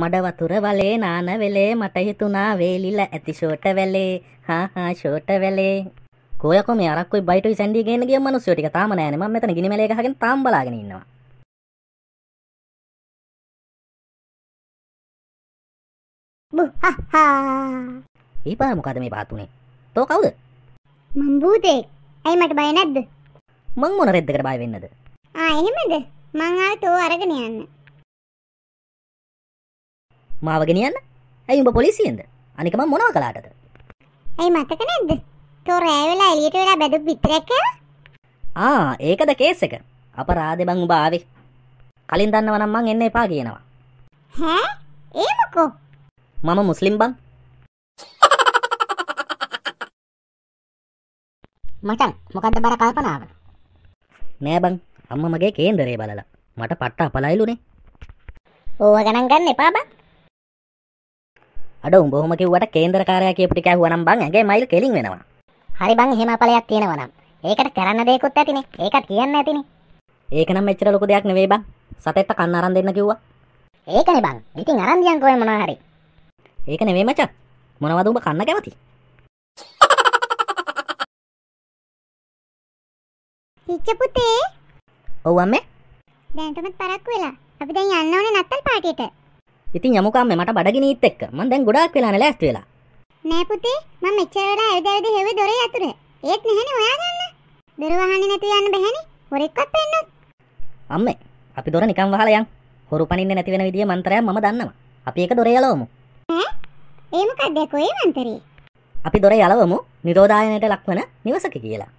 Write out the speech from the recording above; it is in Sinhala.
මඩ වතුර වලේ නාන වෙලේ මට හිතුණා වේලිලා ඇති ෂෝට වෙලේ හා හා ෂෝට වෙලේ කොයකෝ මේ අරක්කුයි බයිටුයි සැන්ඩි ගේන්න ගිය මිනිස්සු ටික තාම නෑනේ මම මෙතන ගිනි මැලේ ගහගෙන තාම බලාගෙන ඉන්නවා බුහහා ඊපා මොකද මේ පාතුනේ තෝ කවුද මං භූතෙක් ඇයි මට බය නැද්ද මං මොන රෙද්දකට බය වෙන්නද ආ එහෙමද මං ආව තෝ අරගෙන යන්න මාවගෙන යන්න ඇයි උඹ පොලිසියෙන්ද අනික මම මොනවා කළාටද ඇයි මතක නැද්ද තෝ රෑ වෙලා එළියට වෙලා බැදුපු පිටරයක් ආ ඒකද කේස් එක අපරාධේ බං උඹ ආවේ කලින් දන්නව නම් මං එන්න එපා කියනවා හෑ ඒ මොකෝ මම මුස්ලිම් බං මටන් මොකක්ද බර කල්පනාව නෑ බං අම්ම මගේ කේන්දරේ බලලා මට පට්ට අපලයිලුනේ ඕව ගණන් ගන්න එපා බං අඩ උඹ ඔහොම කිව්වට කේන්දරකාරයා කියපු ටික ඇහුවනම් බං ඇගේ මයිල් කෙලින් වෙනවා හරි බං එහෙම අපලයක් තියෙනවා නම් ඒකට කරන්න දෙයක්වත් ඇතිනේ ඒකත් කියන්න ඇතිනේ ඒක නම් මෙච්චර ලොකු දෙයක් නෙවෙයි බං සතෙක්ට කන්න අරන් දෙන්න කිව්වා ඒකනේ බං ඉතින් අරන් දියන්කෝ මොනවා හරි ඒක නෙවෙයි මචං මොනවද උඹ කන්න කැමති හිච්ච පුතේ ඔව් අම්මේ. දැනටමත් පරක්කු වෙලා. අපි දැන් යන්න ඕනේ නත්තල් පාටියට. ඉතින් යමුකෝ අම්මේ මට බඩගිනිත් එක්ක. මං දැන් ගොඩාක් වෙලානේ ලෑස්ති වෙලා. නෑ පුතේ මම මෙච්චර වෙලා ඇවිද ඇවිද හෙව්වේ දොරේ අතුරේ. ඒත් නැහනේ හොයාගන්න. දොර වහන්නේ නැතුව යන්න බැහැනේ. හොරෙක්වත් පෙන්නොත්. අම්මේ අපි දොර නිකන් වහලා යන්. හොරු පනින්නේ නැති වෙන විදිය මන්ත්‍රයක් මම දන්නවා. අපි ඒක දොරේ යලවමු. ඈ? ඒ මොකක්ද කොහේ මන්ත්‍රේ? අපි දොරේ යලවමු නිරෝධායනයට ලක්වන නිවසක කියලා.